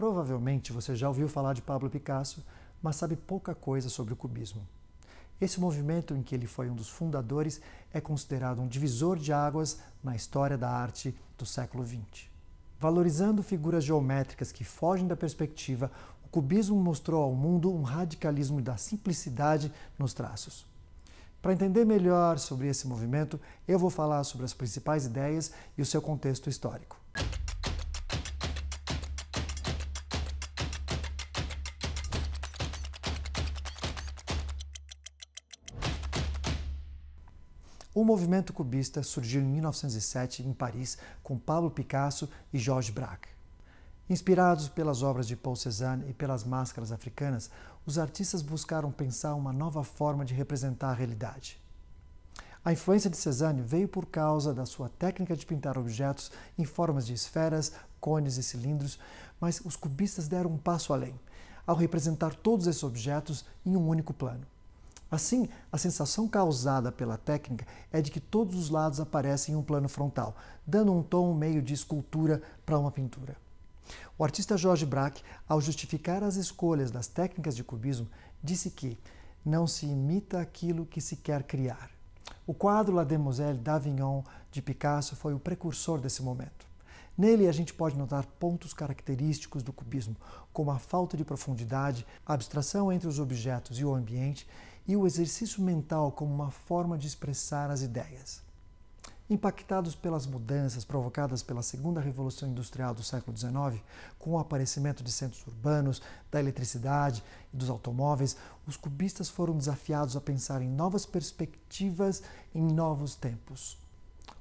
Provavelmente você já ouviu falar de Pablo Picasso, mas sabe pouca coisa sobre o cubismo. Esse movimento, em que ele foi um dos fundadores, é considerado um divisor de águas na história da arte do século XX. Valorizando figuras geométricas que fogem da perspectiva, o cubismo mostrou ao mundo um radicalismo da simplicidade nos traços. Para entender melhor sobre esse movimento, eu vou falar sobre as principais ideias e o seu contexto histórico. O movimento cubista surgiu em 1907 em Paris com Pablo Picasso e Georges Braque. Inspirados pelas obras de Paul Cézanne e pelas máscaras africanas, os artistas buscaram pensar uma nova forma de representar a realidade. A influência de Cézanne veio por causa da sua técnica de pintar objetos em formas de esferas, cones e cilindros, mas os cubistas deram um passo além, ao representar todos esses objetos em um único plano. Assim, a sensação causada pela técnica é de que todos os lados aparecem em um plano frontal, dando um tom meio de escultura para uma pintura. O artista Jorge Braque, ao justificar as escolhas das técnicas de cubismo, disse que não se imita aquilo que se quer criar. O quadro La Demoiselle d'Avignon de Picasso foi o precursor desse momento. Nele a gente pode notar pontos característicos do cubismo, como a falta de profundidade, a abstração entre os objetos e o ambiente e o exercício mental como uma forma de expressar as ideias. Impactados pelas mudanças provocadas pela segunda revolução industrial do século XIX, com o aparecimento de centros urbanos, da eletricidade e dos automóveis, os cubistas foram desafiados a pensar em novas perspectivas em novos tempos.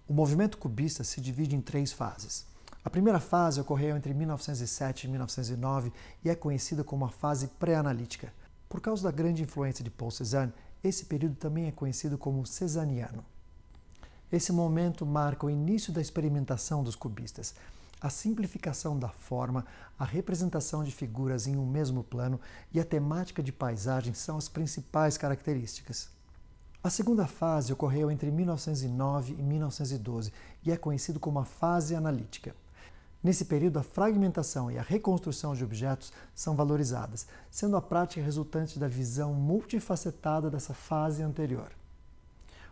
O movimento cubista se divide em três fases. A primeira fase ocorreu entre 1907 e 1909 e é conhecida como a fase pré-analítica. Por causa da grande influência de Paul Cézanne, esse período também é conhecido como cesaniano. Esse momento marca o início da experimentação dos cubistas. A simplificação da forma, a representação de figuras em um mesmo plano e a temática de paisagem são as principais características. A segunda fase ocorreu entre 1909 e 1912 e é conhecido como a fase analítica. Nesse período, a fragmentação e a reconstrução de objetos são valorizadas, sendo a prática resultante da visão multifacetada dessa fase anterior.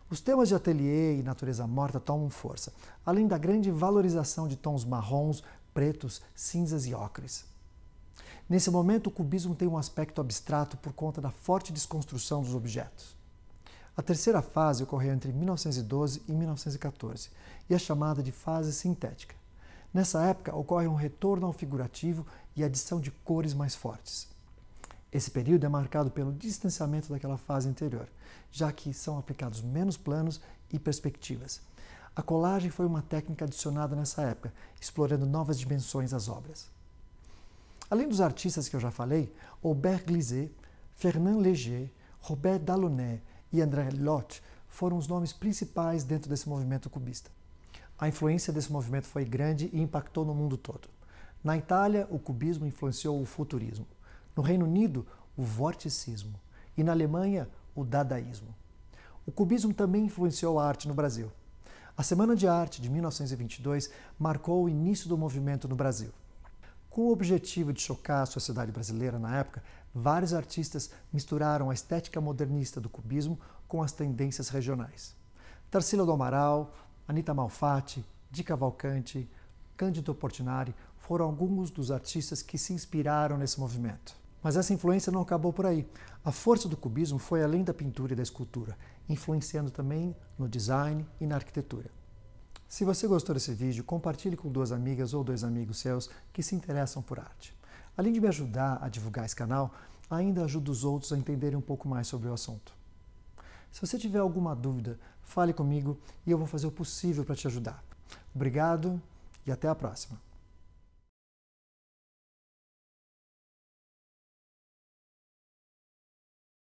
Os temas de ateliê e natureza morta tomam força, além da grande valorização de tons marrons, pretos, cinzas e ocres. Nesse momento, o cubismo tem um aspecto abstrato por conta da forte desconstrução dos objetos. A terceira fase ocorreu entre 1912 e 1914 e é chamada de fase sintética. Nessa época, ocorre um retorno ao figurativo e adição de cores mais fortes. Esse período é marcado pelo distanciamento daquela fase anterior, já que são aplicados menos planos e perspectivas. A colagem foi uma técnica adicionada nessa época, explorando novas dimensões às obras. Além dos artistas que eu já falei, Aubert Glisset, Fernand Léger, Robert Delaunay e André Lhote foram os nomes principais dentro desse movimento cubista. A influência desse movimento foi grande e impactou no mundo todo. Na Itália, o cubismo influenciou o futurismo. No Reino Unido, o vorticismo. E na Alemanha, o dadaísmo. O cubismo também influenciou a arte no Brasil. A Semana de Arte de 1922 marcou o início do movimento no Brasil. Com o objetivo de chocar a sociedade brasileira na época, vários artistas misturaram a estética modernista do cubismo com as tendências regionais. Tarsila do Amaral, Anita Malfatti, Di Cavalcanti, Cândido Portinari foram alguns dos artistas que se inspiraram nesse movimento. Mas essa influência não acabou por aí. A força do cubismo foi além da pintura e da escultura, influenciando também no design e na arquitetura. Se você gostou desse vídeo, compartilhe com duas amigas ou dois amigos seus que se interessam por arte. Além de me ajudar a divulgar esse canal, ainda ajuda os outros a entenderem um pouco mais sobre o assunto. Se você tiver alguma dúvida, fale comigo e eu vou fazer o possível para te ajudar. Obrigado e até a próxima!